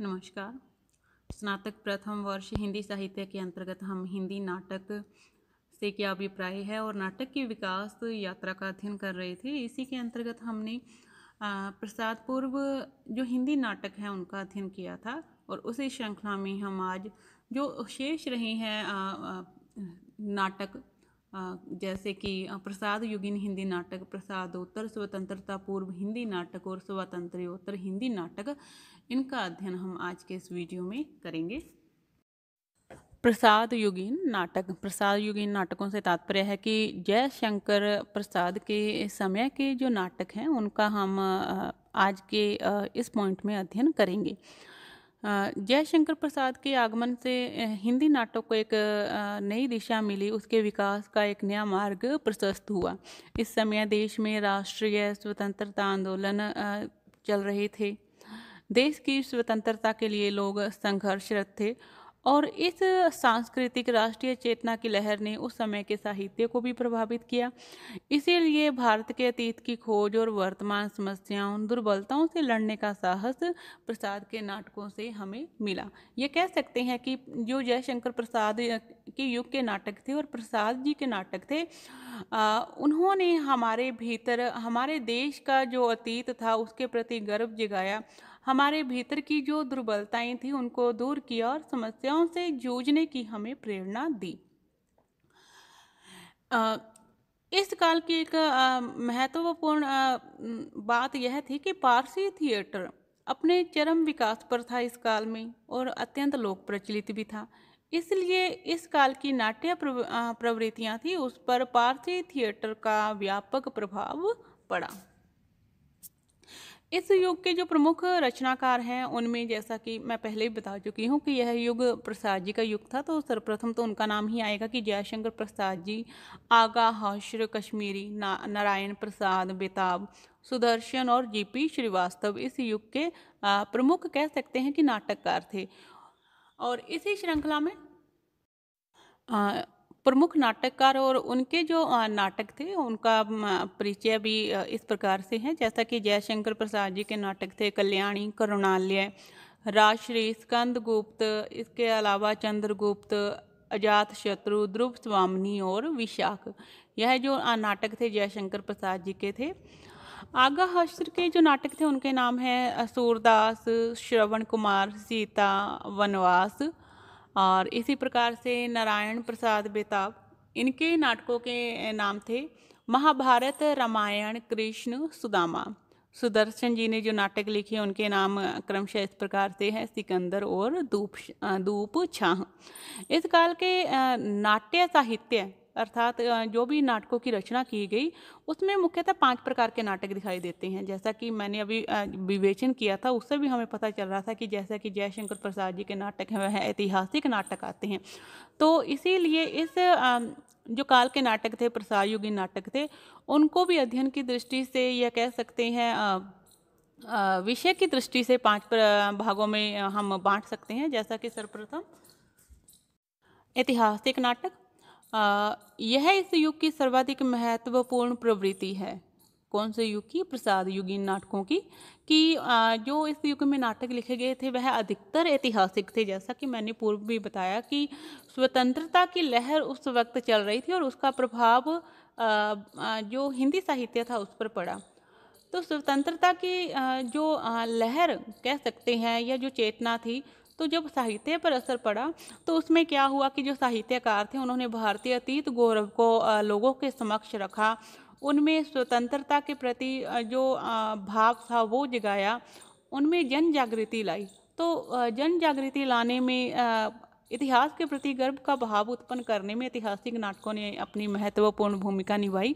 नमस्कार स्नातक प्रथम वर्ष हिंदी साहित्य के अंतर्गत हम हिंदी नाटक से क्या अभिप्राय है और नाटक की विकास यात्रा का अध्ययन कर रहे थे इसी के अंतर्गत हमने प्रसाद पूर्व जो हिंदी नाटक है उनका अध्ययन किया था और उसी श्रृंखला में हम आज जो शेष रहे हैं नाटक जैसे कि प्रसाद युगिन हिंदी नाटक प्रसादोत्तर स्वतंत्रता पूर्व हिंदी नाटक और स्वतंत्रोत्तर हिंदी नाटक इनका अध्ययन हम आज के इस वीडियो में करेंगे प्रसाद युगीन नाटक प्रसाद युगीन नाटकों से तात्पर्य है कि जयशंकर प्रसाद के समय के जो नाटक हैं उनका हम आज के इस पॉइंट में अध्ययन करेंगे जयशंकर प्रसाद के आगमन से हिंदी नाटक को एक नई दिशा मिली उसके विकास का एक नया मार्ग प्रशस्त हुआ इस समय देश में राष्ट्रीय स्वतंत्रता आंदोलन चल रहे थे देश की स्वतंत्रता के लिए लोग संघर्षरत थे और इस सांस्कृतिक राष्ट्रीय चेतना की लहर ने उस समय के साहित्य को भी प्रभावित किया इसीलिए भारत के अतीत की खोज और वर्तमान समस्याओं दुर्बलताओं से लड़ने का साहस प्रसाद के नाटकों से हमें मिला ये कह सकते हैं कि जो जयशंकर प्रसाद के युग के नाटक थे और प्रसाद जी के नाटक थे आ, उन्होंने हमारे भीतर हमारे देश का जो अतीत था उसके प्रति गर्व जगाया हमारे भीतर की जो दुर्बलताएं थी उनको दूर किया और समस्याओं से जूझने की हमें प्रेरणा दी इस काल की एक महत्वपूर्ण बात यह थी कि पारसी थिएटर अपने चरम विकास पर था इस काल में और अत्यंत लोक प्रचलित भी था इसलिए इस काल की नाट्य प्रवृत्तियां थी उस पर पारसी थिएटर का व्यापक प्रभाव पड़ा इस युग के जो प्रमुख रचनाकार हैं उनमें जैसा कि मैं पहले ही बता चुकी हूँ कि यह युग प्रसाद जी का युग था तो सर्वप्रथम तो उनका नाम ही आएगा कि जयशंकर प्रसाद जी आगा हौशर कश्मीरी ना नारायण प्रसाद बेताब सुदर्शन और जीपी श्रीवास्तव इस युग के प्रमुख कह सकते हैं कि नाटककार थे और इसी श्रृंखला में प्रमुख नाटककार और उनके जो नाटक थे उनका परिचय भी इस प्रकार से है जैसा कि जयशंकर प्रसाद जी के नाटक थे कल्याणी करुणालय राजश्री स्कंदगुप्त इसके अलावा चंद्रगुप्त अजात शत्रु ध्रुव स्वामिनी और विशाख यह जो नाटक थे जयशंकर प्रसाद जी के थे आगा हस्त्र के जो नाटक थे उनके नाम हैं सूरदास श्रवण कुमार सीता वनवास और इसी प्रकार से नारायण प्रसाद बेताब इनके नाटकों के नाम थे महाभारत रामायण कृष्ण सुदामा सुदर्शन जी ने जो नाटक लिखे उनके नाम क्रमशः इस प्रकार से हैं सिकंदर और दूप दूप छाह इस काल के नाट्य साहित्य अर्थात जो भी नाटकों की रचना की गई उसमें मुख्यतः पांच प्रकार के नाटक दिखाई देते हैं जैसा कि मैंने अभी विवेचन किया था उससे भी हमें पता चल रहा था कि जैसा कि जयशंकर प्रसाद जी के नाटक हैं वह ऐतिहासिक नाटक आते हैं तो इसीलिए इस जो काल के नाटक थे प्रसाद युगी नाटक थे उनको भी अध्ययन की दृष्टि से या कह सकते हैं विषय की दृष्टि से पांच भागों में हम बांट सकते हैं जैसा कि सर्वप्रथम ऐतिहासिक नाटक यह इस युग की सर्वाधिक महत्वपूर्ण प्रवृत्ति है कौन से युग की प्रसाद युगीन नाटकों की कि जो इस युग में नाटक लिखे गए थे वह अधिकतर ऐतिहासिक थे जैसा कि मैंने पूर्व भी बताया कि स्वतंत्रता की लहर उस वक्त चल रही थी और उसका प्रभाव जो हिंदी साहित्य था उस पर पड़ा तो स्वतंत्रता की जो लहर कह सकते हैं या जो चेतना थी तो जब साहित्य पर असर पड़ा तो उसमें क्या हुआ कि जो साहित्यकार थे उन्होंने भारतीय अतीत गौरव को लोगों के समक्ष रखा उनमें स्वतंत्रता के प्रति जो भाव था वो जगाया उनमें जन जागृति लाई तो जन जागृति लाने में इतिहास के प्रति गर्व का भाव उत्पन्न करने में ऐतिहासिक नाटकों ने अपनी महत्वपूर्ण भूमिका निभाई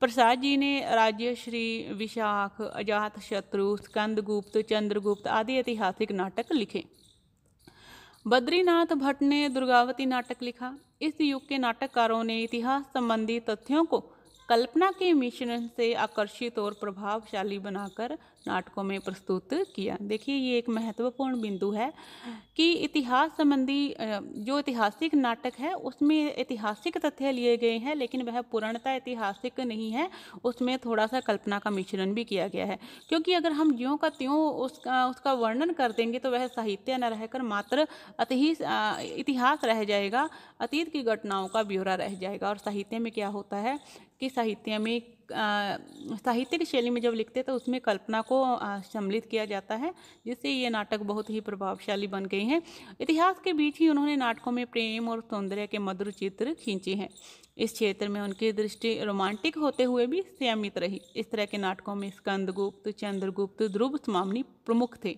प्रसाद जी ने राज्यश्री विशाख अजात शत्रु स्कंदगुप्त चंद्रगुप्त आदि ऐतिहासिक नाटक लिखे बद्रीनाथ भट्ट ने दुर्गावती नाटक लिखा इस युग के नाटककारों ने इतिहास संबंधी तथ्यों को कल्पना के मिश्रण से आकर्षित और प्रभावशाली बनाकर नाटकों में प्रस्तुत किया देखिए ये एक महत्वपूर्ण बिंदु है कि इतिहास संबंधी जो ऐतिहासिक नाटक है उसमें ऐतिहासिक तथ्य लिए गए हैं लेकिन वह पूर्णता ऐतिहासिक नहीं है उसमें थोड़ा सा कल्पना का मिश्रण भी किया गया है क्योंकि अगर हम ज्यों का त्यों उसका उसका वर्णन कर देंगे तो वह साहित्य न रहकर मात्र अति इतिहास रह जाएगा अतीत की घटनाओं का ब्यौरा रह जाएगा और साहित्य में क्या होता है कि साहित्य में साहित्य शैली में जब लिखते तो उसमें कल्पना को सम्मिलित किया जाता है जिससे ये नाटक बहुत ही प्रभावशाली बन गई हैं इतिहास के बीच ही उन्होंने नाटकों में प्रेम और सौंदर्य के मधुर चित्र खींचे हैं इस क्षेत्र में उनकी दृष्टि रोमांटिक होते हुए भी सीमित रही इस तरह के नाटकों में स्कंदगुप्त चंद्रगुप्त ध्रुव स्वामनी प्रमुख थे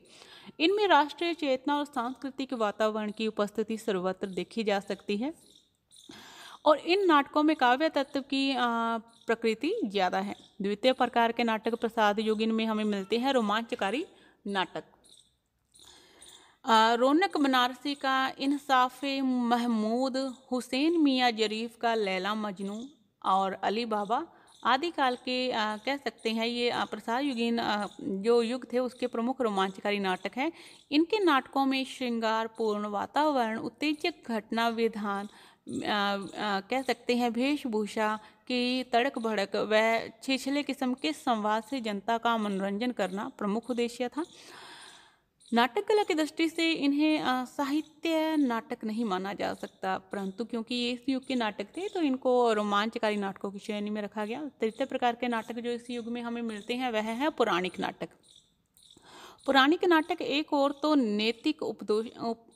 इनमें राष्ट्रीय चेतना और सांस्कृतिक वातावरण की उपस्थिति सर्वत्र देखी जा सकती है और इन नाटकों में काव्य तत्व की प्रकृति ज़्यादा है द्वितीय प्रकार के नाटक प्रसाद युगिन में हमें मिलते हैं रोमांचकारी नाटक रौनक बनारसी का इंसाफ महमूद हुसैन मियाँ जरीफ का लैला मजनू और अली बाबा आदि काल के आ, कह सकते हैं ये प्रसाद युगीन जो युग थे उसके प्रमुख रोमांचकारी नाटक हैं इनके नाटकों में श्रृंगार पूर्ण वातावरण उत्तेजक घटना विधान कह सकते हैं वेशभूषा की तड़क भड़क व छिछले किस्म के संवाद से जनता का मनोरंजन करना प्रमुख उद्देश्य था नाटक कला की दृष्टि से इन्हें साहित्य नाटक नहीं माना जा सकता परंतु क्योंकि ये इस युग के नाटक थे तो इनको रोमांचकारी नाटकों की श्रेणी में रखा गया तृतीय प्रकार के नाटक जो इस युग में हमें मिलते हैं वह है पौराणिक नाटक पौराणिक नाटक एक और तो नैतिक उपदोष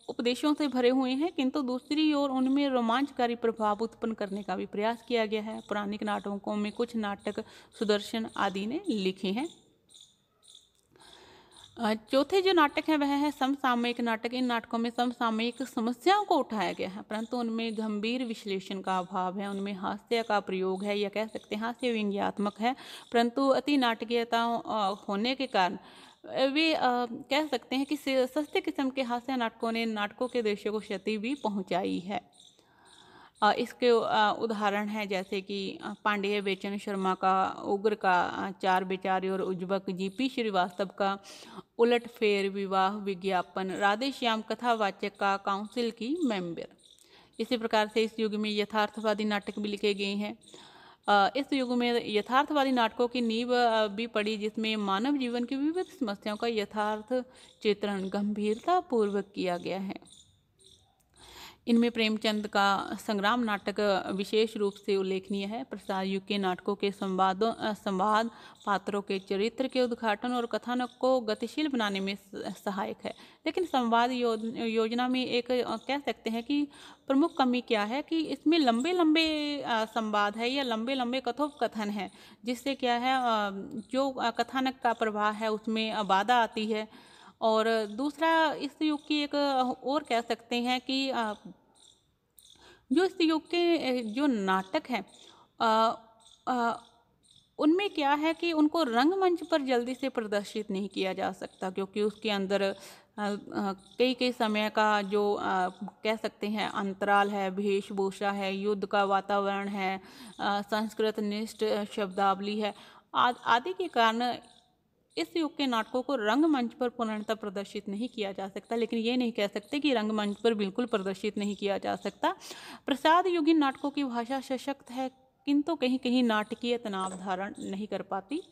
उपदेशों से भरे हुए हैं किंतु दूसरी ओर उनमें रोमांचकारी प्रभाव उत्पन्न करने का भी प्रयास किया गया है पौराणिक नाटकों में कुछ नाटक सुदर्शन आदि ने लिखे हैं चौथे जो नाटक हैं वह है समसामयिक नाटक इन नाटकों में समसामयिक समस्याओं को उठाया गया है परंतु उनमें गंभीर विश्लेषण का अभाव है उनमें हास्य का प्रयोग है या कह सकते हैं हास्य व्यंग्यात्मक है परंतु अति नाटकीयता होने के कारण वे कह सकते हैं कि सस्ते किस्म के हास्य नाटकों ने नाटकों के दृश्य को क्षति भी पहुंचाई है इसके उदाहरण हैं जैसे कि पांडेय बेचन शर्मा का उग्र का चार बेचारे और जी जीपी श्रीवास्तव का उलट फेर विवाह विज्ञापन राधे श्याम कथावाचक का काउंसिल की मेंबर इसी प्रकार से इस युग में यथार्थवादी नाटक भी लिखे गए हैं इस युग में यथार्थवादी नाटकों की नींव भी पड़ी जिसमें मानव जीवन की विविध समस्याओं का यथार्थ चित्रण गंभीरतापूर्वक किया गया है इनमें प्रेमचंद का संग्राम नाटक विशेष रूप से उल्लेखनीय है प्रसाद युग के नाटकों के संवादों संवाद पात्रों के चरित्र के उद्घाटन और कथानक को गतिशील बनाने में सहायक है लेकिन संवाद यो, योजना में एक कह सकते हैं कि प्रमुख कमी क्या है कि इसमें लंबे लंबे संवाद है या लंबे लंबे कथोपकथन है जिससे क्या है जो कथानक का प्रवाह है उसमें बाधा आती है और दूसरा इस युग की एक और कह सकते हैं कि जो इस युग के जो नाटक हैं उनमें क्या है कि उनको रंगमंच पर जल्दी से प्रदर्शित नहीं किया जा सकता क्योंकि उसके अंदर कई कई समय का जो आ, कह सकते हैं अंतराल है वेशभूषा है युद्ध का वातावरण है संस्कृत निष्ठ शब्दावली है आदि के कारण इस युग के नाटकों को रंगमंच पर पूर्णतः प्रदर्शित नहीं किया जा सकता लेकिन ये नहीं कह सकते कि रंगमंच पर बिल्कुल प्रदर्शित नहीं किया जा सकता प्रसाद युगीन नाटकों की भाषा सशक्त है किंतु कहीं कहीं नाटकीय तनाव धारण नहीं कर पाती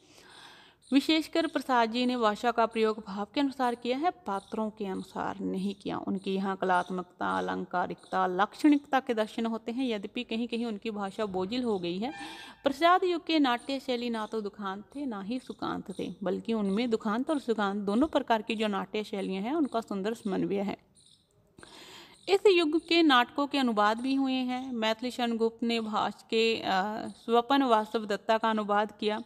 विशेषकर प्रसाद जी ने भाषा का प्रयोग भाव के अनुसार किया है पात्रों के अनुसार नहीं किया उनकी यहाँ कलात्मकता अलंकारिकता लाक्षणिकता के दर्शन होते हैं यद्यपि कहीं कहीं उनकी भाषा बोझिल हो गई है प्रसाद युग के नाट्य शैली ना तो दुखांत थे ना ही सुखांत थे बल्कि उनमें दुखांत और सुखांत दोनों प्रकार की जो नाट्य शैलियाँ हैं उनका सुंदर समन्वय है इस युग के नाटकों के अनुवाद भी हुए हैं मैथिली शरण गुप्त ने भाष के स्वपन वास्तव दत्ता का अनुवाद किया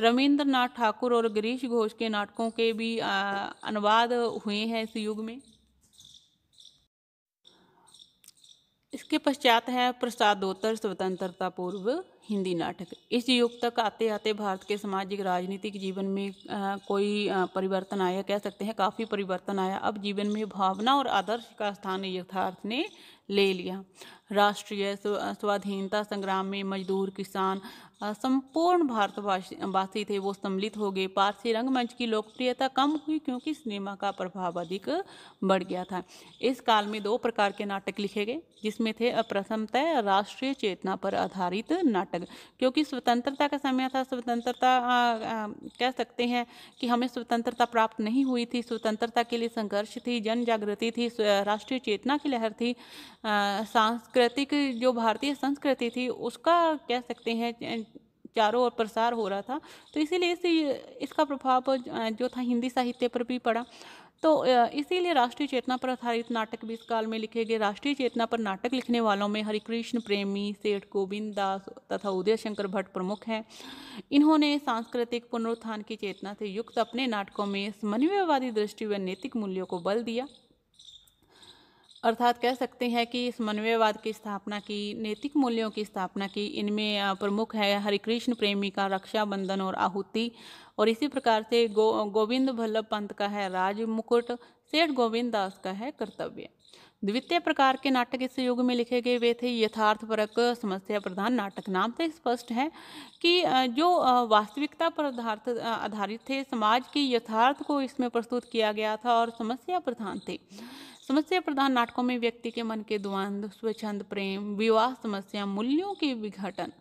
रविंद्रनाथ ठाकुर और गिरीश घोष के नाटकों के भी अनुवाद हुए हैं इस युग में इसके पश्चात है प्रसादोत्तर स्वतंत्रता पूर्व हिंदी नाटक इस युग तक आते आते भारत के सामाजिक राजनीतिक जीवन में आ, कोई आ, परिवर्तन आया कह सकते हैं काफ़ी परिवर्तन आया अब जीवन में भावना और आदर्श का स्थान यथार्थ ने ले लिया राष्ट्रीय स्वाधीनता संग्राम में मजदूर किसान संपूर्ण भारतवासी थे वो सम्मिलित हो गए पारसी रंगमंच की लोकप्रियता कम हुई क्योंकि सिनेमा का प्रभाव अधिक बढ़ गया था इस काल में दो प्रकार के नाटक लिखे गए जिसमें थे अप्रथमतः राष्ट्रीय चेतना पर आधारित नाटक क्योंकि स्वतंत्रता का समय था स्वतंत्रता कह सकते हैं कि हमें स्वतंत्रता प्राप्त नहीं हुई थी स्वतंत्रता के लिए संघर्ष थी जन जागृति थी राष्ट्रीय चेतना की लहर थी सांस सांस्कृतिक जो भारतीय संस्कृति थी उसका कह सकते हैं चारों ओर प्रसार हो रहा था तो इसीलिए इसी इसका प्रभाव जो था हिंदी साहित्य पर भी पड़ा तो इसीलिए राष्ट्रीय चेतना पर आधारित नाटक भी इस काल में लिखे गए राष्ट्रीय चेतना पर नाटक लिखने वालों में हरिकृष्ण प्रेमी सेठ गोविंद दास तथा उदय शंकर भट्ट प्रमुख हैं इन्होंने सांस्कृतिक पुनरुत्थान की चेतना से युक्त अपने नाटकों में समन्वयवादी दृष्टि व नैतिक मूल्यों को बल दिया अर्थात कह सकते हैं कि समन्वयवाद की स्थापना की नैतिक मूल्यों की स्थापना की इनमें प्रमुख है हरिकृष्ण प्रेमी का रक्षाबंधन और आहुति और इसी प्रकार से गो गोविंद वल्लभ पंत का है राज मुकुट सेठ गोविंद दास का है कर्तव्य द्वितीय प्रकार के नाटक इस युग में लिखे गए वे थे यथार्थपरक समस्या प्रधान नाटक नाम से तो स्पष्ट है कि जो वास्तविकता पर आधारित आधारित थे समाज की यथार्थ को इसमें प्रस्तुत किया गया था और समस्या प्रधान थे समस्या प्रधान नाटकों में व्यक्ति के मन के द्वंद्व स्वच्छंद प्रेम विवाह समस्या मूल्यों के विघटन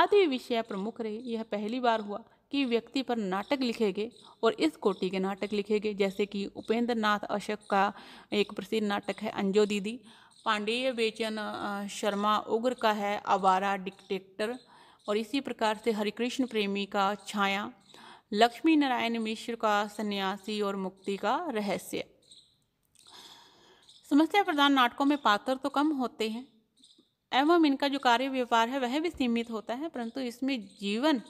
आदि विषय प्रमुख रहे यह पहली बार हुआ कि व्यक्ति पर नाटक लिखे गए और इस कोटि के नाटक लिखे गए जैसे कि उपेंद्र नाथ अशोक का एक प्रसिद्ध नाटक है अंजो दीदी पांडेय बेचन शर्मा उग्र का है आवारा डिक्टेक्टर और इसी प्रकार से हरिकृष्ण प्रेमी का छाया लक्ष्मी नारायण मिश्र का सन्यासी और मुक्ति का रहस्य समस्या प्रधान नाटकों में पात्र तो कम होते हैं एवं इनका जो कार्य व्यापार है वह भी सीमित होता है परंतु इसमें जीवन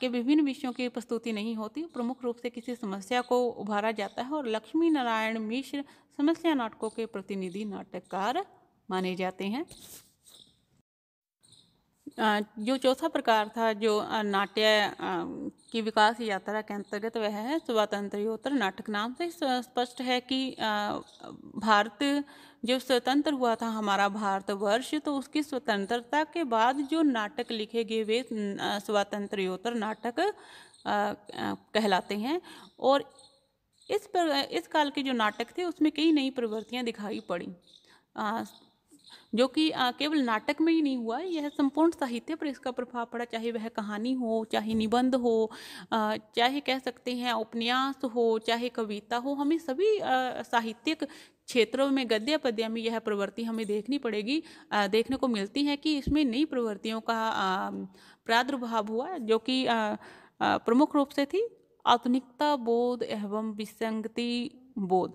के विभिन्न विषयों की प्रस्तुति नहीं होती प्रमुख रूप से किसी समस्या को उभारा जाता है और लक्ष्मी नारायण मिश्र समस्या नाटकों के प्रतिनिधि नाटककार माने जाते हैं जो चौथा प्रकार था जो नाट्य की विकास यात्रा के अंतर्गत वह है स्वतंत्र नाटक नाम से स्पष्ट है कि भारत जो स्वतंत्र हुआ था हमारा भारतवर्ष तो उसकी स्वतंत्रता के बाद जो नाटक लिखे गए वे स्वतंत्र नाटक कहलाते हैं और इस पर इस काल के जो नाटक थे उसमें कई नई प्रवृत्तियाँ दिखाई पड़ी जो कि केवल नाटक में ही नहीं हुआ यह संपूर्ण साहित्य पर इसका प्रभाव पड़ा चाहे वह कहानी हो चाहे निबंध हो चाहे कह सकते हैं उपन्यास हो चाहे कविता हो हमें सभी साहित्यिक क्षेत्रों में गद्य पद्य में यह प्रवृत्ति हमें देखनी पड़ेगी देखने को मिलती है कि इसमें नई प्रवृत्तियों का प्रादुर्भाव हुआ जो कि प्रमुख रूप से थी आधुनिकता बोध एवं विसंगति बोध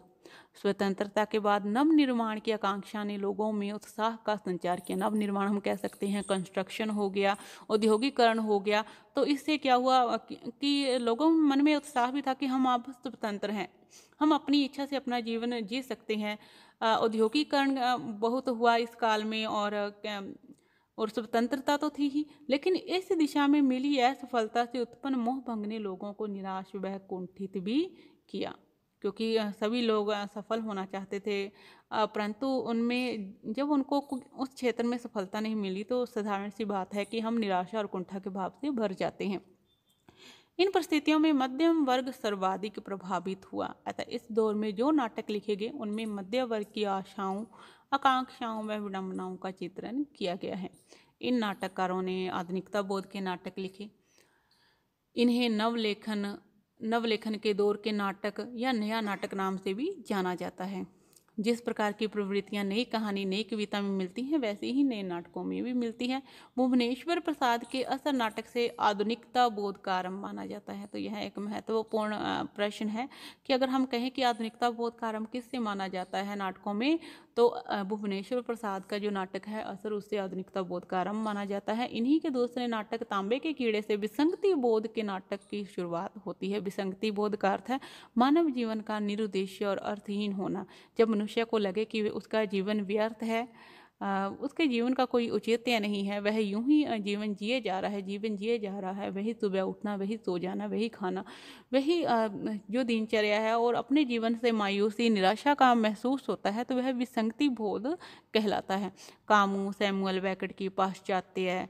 स्वतंत्रता के बाद नवनिर्माण की आकांक्षा ने लोगों में उत्साह का संचार किया नवनिर्माण हम कह सकते हैं कंस्ट्रक्शन हो गया औद्योगिकरण हो गया तो इससे क्या हुआ कि लोगों में मन में उत्साह भी था कि हम अब स्वतंत्र हैं हम अपनी इच्छा से अपना जीवन जी सकते हैं औद्योगिकरण बहुत हुआ इस काल में और और स्वतंत्रता तो थी ही लेकिन इस दिशा में मिली असफलता से उत्पन्न मोह भंग ने लोगों को निराश वह कुंठित भी किया क्योंकि सभी लोग सफल होना चाहते थे परंतु उनमें जब उनको उस क्षेत्र में सफलता नहीं मिली तो साधारण सी बात है कि हम निराशा और कुंठा के भाव से भर जाते हैं इन परिस्थितियों में मध्यम वर्ग सर्वाधिक प्रभावित हुआ अतः इस दौर में जो नाटक लिखे गए उनमें मध्य वर्ग की आशाओं आकांक्षाओं व विडम्बनाओं का चित्रण किया गया है इन नाटककारों ने आधुनिकता बोध के नाटक लिखे इन्हें नवलेखन नवलेखन के दौर के नाटक या नया नाटक नाम से भी जाना जाता है जिस प्रकार की प्रवृत्तियाँ नई कहानी नई कविता में मिलती हैं वैसे ही नए नाटकों में भी मिलती हैं भुवनेश्वर प्रसाद के असर नाटक से आधुनिकता बोध का आरंभ माना जाता है तो यह एक महत्वपूर्ण प्रश्न है कि अगर हम कहें कि आधुनिकता बोध का आरंभ किससे माना जाता है नाटकों में तो भुवनेश्वर प्रसाद का जो नाटक है असर उससे आधुनिकता बोध का आरंभ माना जाता है इन्हीं के दोस्त ने नाटक तांबे के कीड़े से विसंगति बोध के नाटक की शुरुआत होती है विसंगति बोध का अर्थ है मानव जीवन का निरुद्देश्य और अर्थहीन होना जब मनुष्य को लगे कि उसका जीवन व्यर्थ है उसके जीवन का कोई औचित्य नहीं है वह यूं ही जीवन जिए जा रहा है जीवन जिए जा रहा है वही सुबह उठना वही सो जाना वही खाना वही जो दिनचर्या है और अपने जीवन से मायूसी निराशा का महसूस होता है तो वह विसंगति बोध कहलाता है कामू सैमुअल वैकट की पाश्चात्य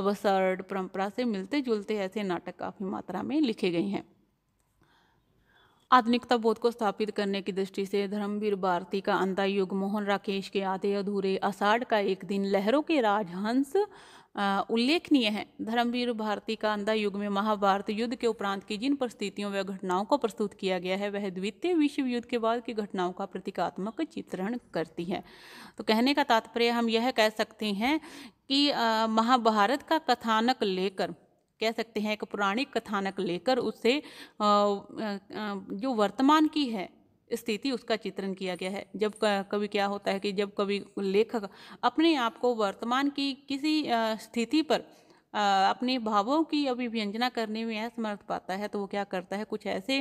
अवसर्ड परंपरा से मिलते जुलते ऐसे नाटक काफ़ी मात्रा में लिखे गए हैं आधुनिकता बोध को स्थापित करने की दृष्टि से धर्मवीर भारती का अंता युग मोहन राकेश के आधे अधूरे अषाढ़ का एक दिन लहरों के राजहंस उल्लेखनीय है धर्मवीर भारती का अंधा युग में महाभारत युद्ध के उपरांत की जिन परिस्थितियों व घटनाओं को प्रस्तुत किया गया है वह द्वितीय विश्व युद्ध के बाद की घटनाओं का प्रतीकात्मक चित्रण करती है तो कहने का तात्पर्य हम यह कह सकते हैं कि महाभारत का कथानक लेकर कह सकते हैं एक पौराणिक कथानक लेकर उससे जो वर्तमान की है स्थिति उसका चित्रण किया गया है जब कभी क्या होता है कि जब कभी लेखक अपने आप को वर्तमान की किसी स्थिति पर अपने भावों की अभिव्यंजना करने में असमर्थ पाता है तो वो क्या करता है कुछ ऐसे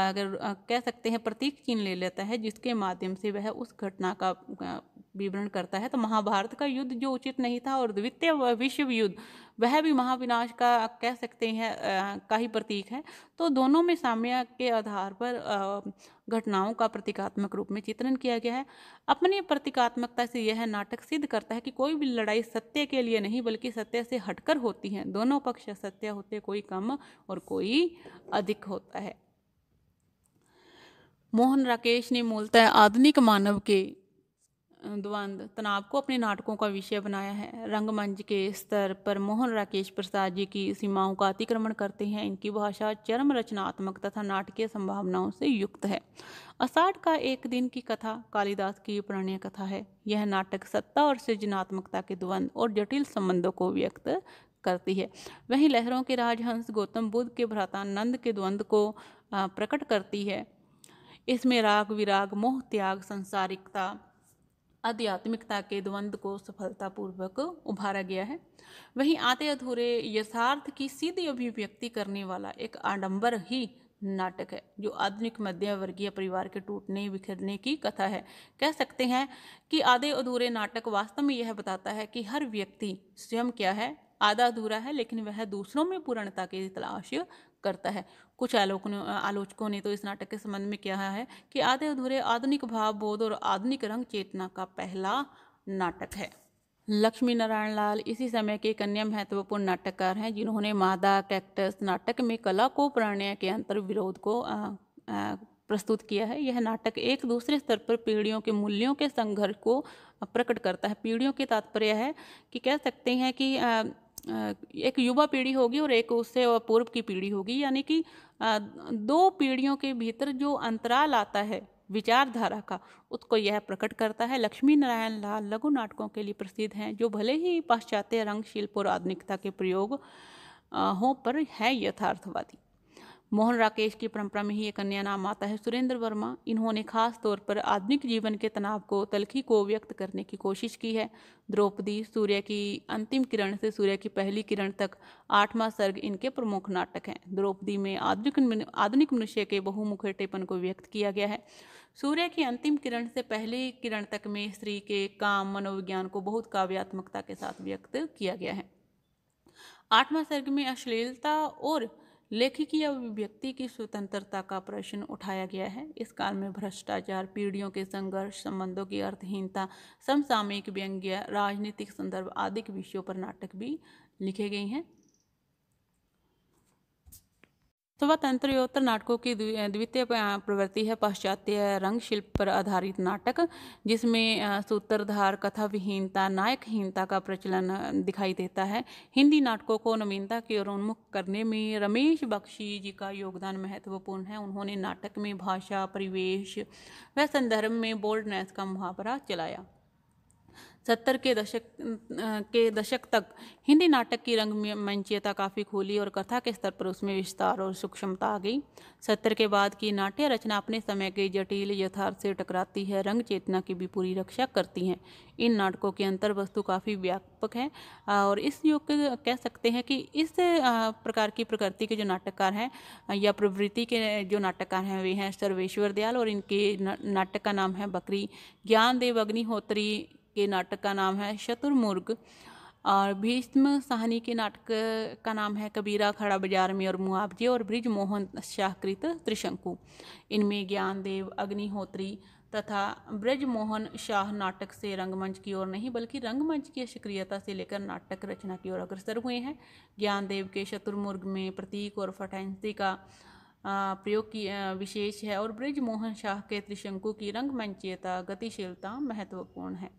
अगर कह सकते हैं प्रतीक चिन्ह ले लेता है जिसके माध्यम से वह उस घटना का विवरण करता है तो महाभारत का युद्ध जो उचित नहीं था और द्वितीय विश्व युद्ध वह भी महाविनाश का कह सकते हैं का ही प्रतीक है तो दोनों में साम्य के आधार पर घटनाओं का प्रतीकात्मक रूप में चित्रण किया गया है अपनी प्रतीकात्मकता से यह नाटक सिद्ध करता है कि कोई भी लड़ाई सत्य के लिए नहीं बल्कि सत्य से हटकर होती है दोनों पक्ष सत्य होते कोई कम और कोई अधिक होता है मोहन राकेश ने मूलतः आधुनिक मानव के द्वंद्व तनाव को अपने नाटकों का विषय बनाया है रंगमंच के स्तर पर मोहन राकेश प्रसाद जी की सीमाओं का अतिक्रमण करते हैं इनकी भाषा चरम रचनात्मक तथा नाटकीय संभावनाओं से युक्त है अषाढ़ का एक दिन की कथा कालिदास की प्रणय कथा है यह नाटक सत्ता और सृजनात्मकता के द्वंद्व और जटिल संबंधों को व्यक्त करती है वहीं लहरों के राजहंस गौतम बुद्ध के भ्राता नंद के द्वंद्व को प्रकट करती है इसमें राग विराग मोह त्याग संसारिकता आध्यात्मिकता के द्वंद्व को सफलतापूर्वक उभारा गया है वहीं आते अधूरे यथार्थ की सीधी अभिव्यक्ति करने वाला एक आडंबर ही नाटक है जो आधुनिक मध्यम वर्गीय परिवार के टूटने बिखरने की कथा है कह सकते हैं कि आधे अधूरे नाटक वास्तव में यह बताता है कि हर व्यक्ति स्वयं क्या है आधा अधूरा है लेकिन वह दूसरों में पूर्णता की तलाश करता है कुछ आलोकों आलोचकों ने तो इस नाटक के संबंध में कहा है कि आधे अधूरे आधुनिक भाव बोध और आधुनिक रंग चेतना का पहला नाटक है लक्ष्मी नारायण लाल इसी समय के एक अन्य महत्वपूर्ण नाटककार हैं जिन्होंने मादा कैक्टस नाटक में कला को प्राणय के अंतर विरोध को आ, आ, प्रस्तुत किया है यह नाटक एक दूसरे स्तर पर पीढ़ियों के मूल्यों के संघर्ष को प्रकट करता है पीढ़ियों के तात्पर्य है कि कह सकते हैं कि एक युवा पीढ़ी होगी और एक उससे पूर्व की पीढ़ी होगी यानी कि दो पीढ़ियों के भीतर जो अंतराल आता है विचारधारा का उसको यह प्रकट करता है लक्ष्मी नारायण लाल लघु नाटकों के लिए प्रसिद्ध हैं जो भले ही पाश्चात्य रंग शिल्प और आधुनिकता के प्रयोग हों पर है यथार्थवादी मोहन राकेश की परंपरा में ही एक अन्य नाम आता है सुरेंद्र वर्मा इन्होंने खास तौर पर आधुनिक जीवन के तनाव को तलखी को व्यक्त करने की कोशिश की है द्रौपदी सूर्य की अंतिम किरण से सूर्य की पहली किरण तक आठवां सर्ग इनके प्रमुख नाटक हैं द्रौपदी में आधुनिक आधुनिक मनुष्य के बहुमुखेटेपन को व्यक्त किया गया है सूर्य की अंतिम किरण से पहली किरण तक में स्त्री के काम मनोविज्ञान को बहुत काव्यात्मकता के साथ व्यक्त किया गया है आठवां सर्ग में अश्लीलता और लेखिकी अभिव्यक्ति की स्वतंत्रता का प्रश्न उठाया गया है इस काल में भ्रष्टाचार पीढ़ियों के संघर्ष संबंधों की अर्थहीनता समसामयिक व्यंग्य राजनीतिक संदर्भ आदि के विषयों पर नाटक भी लिखे गए हैं तो वह नाटकों की द्वितीय प्रवृत्ति है पाश्चात्य रंग शिल्प पर आधारित नाटक जिसमें सूत्रधार कथा विहीनता नायकहीनता का प्रचलन दिखाई देता है हिंदी नाटकों को नवीनता की ओर उन्मुख करने में रमेश बख्शी जी का योगदान महत्वपूर्ण है उन्होंने नाटक में भाषा परिवेश व संदर्भ में बोल्डनेस का मुहावरा चलाया सत्तर के दशक अं, के दशक तक हिंदी नाटक की रंग मंचीयता काफ़ी खोली और कथा के स्तर पर उसमें विस्तार और सूक्ष्मता आ गई सत्तर के बाद की नाट्य रचना अपने समय के जटिल यथार्थ से टकराती है रंग चेतना की भी पूरी रक्षा करती हैं इन नाटकों की अंतर वस्तु काफ़ी व्यापक है और इस युग के कह सकते हैं कि इस प्रकार की प्रकृति के जो नाटककार हैं या प्रवृत्ति के जो नाटककार हैं वे हैं सर्वेश्वर दयाल और इनके नाटक का नाम है बकरी ज्ञान देव अग्निहोत्री के नाटक का नाम है शतुर्मुर्ग और भीष्म साहनी के नाटक का नाम है कबीरा खड़ा बाजार में और मुआवजे और ब्रिज मोहन शाहकृत त्रिशंकु इनमें ज्ञानदेव अग्निहोत्री तथा ब्रज मोहन शाह नाटक से रंगमंच की ओर नहीं बल्कि रंगमंच की सक्रियता से लेकर नाटक रचना की ओर अग्रसर हुए हैं ज्ञानदेव के शतुर्मुर्ग में प्रतीक और फटहसी का प्रयोग की विशेष है और ब्रज मोहन शाह के त्रिशंकु की रंगमंचीयता गतिशीलता महत्वपूर्ण है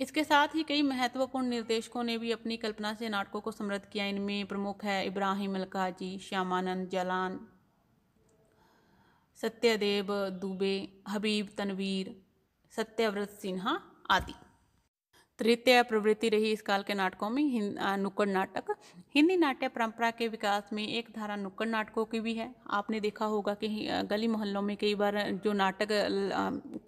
इसके साथ ही कई महत्वपूर्ण निर्देशकों ने भी अपनी कल्पना से नाटकों को समृद्ध किया इनमें प्रमुख है इब्राहिम अलकाजी श्यामानंद जलान सत्यदेव दुबे हबीब तनवीर सत्यव्रत सिन्हा आदि तृतीय प्रवृत्ति रही इस काल के नाटकों में नुक्कड़ नाटक हिंदी नाट्य परंपरा के विकास में एक धारा नुक्कड़ नाटकों की भी है आपने देखा होगा कि गली मोहल्लों में कई बार जो नाटक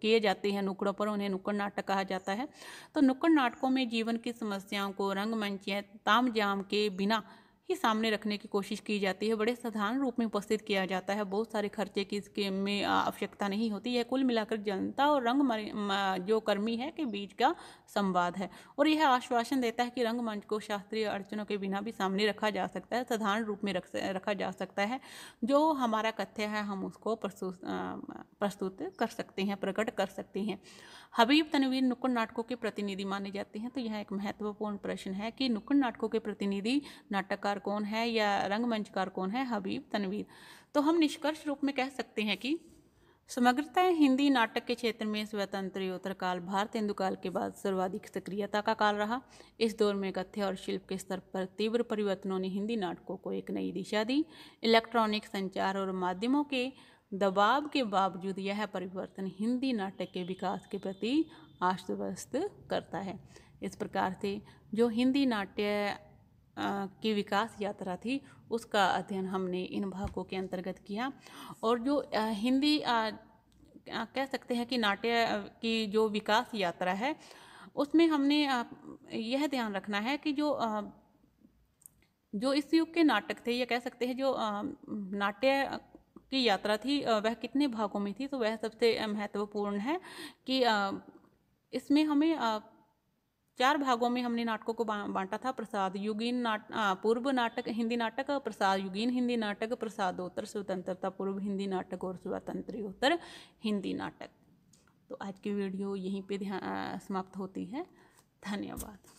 किए जाते हैं नुक्कड़ों पर उन्हें नुक्कड़ नाटक कहा जाता है तो नुक्कड़ नाटकों में जीवन की समस्याओं को रंगमंच या ताम जाम के बिना ही सामने रखने की कोशिश की जाती है बड़े साधारण रूप में उपस्थित किया जाता है बहुत सारे खर्चे की इसके में आवश्यकता नहीं होती यह कुल मिलाकर जनता और रंग जो कर्मी है के बीच का संवाद है और यह आश्वासन देता है कि रंगमंच को शास्त्रीय अड़चनों के बिना भी सामने रखा जा सकता है साधारण रूप में रख रखा जा सकता है जो हमारा कथ्य है हम उसको प्रस्तुत प्रस्तुत कर सकते हैं प्रकट कर सकते हैं हबीब तनवीर नुक्कड़ नाटकों के प्रतिनिधि माने जाते हैं तो यह एक महत्वपूर्ण प्रश्न है कि नुक्कड़ नाटकों के प्रतिनिधि नाटककार कार कौन है या रंगमंचकार कौन है हबीब तनवीर तो हम निष्कर्ष रूप में कह सकते हैं कि समग्रतः हिंदी नाटक के क्षेत्र में स्वतंत्र काल भारत हिंदू काल के बाद सर्वाधिक सक्रियता का काल रहा इस दौर में कथ्य और शिल्प के स्तर पर तीव्र परिवर्तनों ने हिंदी नाटकों को एक नई दिशा दी इलेक्ट्रॉनिक संचार और माध्यमों के दबाव के बावजूद यह परिवर्तन हिंदी नाटक के विकास के प्रति आश्वस्त करता है इस प्रकार से जो हिंदी नाट्य की विकास यात्रा थी उसका अध्ययन हमने इन भागों के अंतर्गत किया और जो हिंदी कह सकते हैं कि नाट्य की जो विकास यात्रा है उसमें हमने यह ध्यान रखना है कि जो जो इस युग के नाटक थे या कह सकते हैं जो नाट्य की यात्रा थी वह कितने भागों में थी तो वह सबसे महत्वपूर्ण है कि इसमें हमें चार भागों में हमने नाटकों को बांटा था प्रसाद युगीन नाट आ, पूर्व नाटक हिंदी नाटक प्रसाद युगीन हिंदी नाटक प्रसादोत्तर स्वतंत्रता पूर्व हिंदी नाटक और स्वतंत्रोत्तर हिंदी नाटक तो आज की वीडियो यहीं पे ध्यान समाप्त होती है धन्यवाद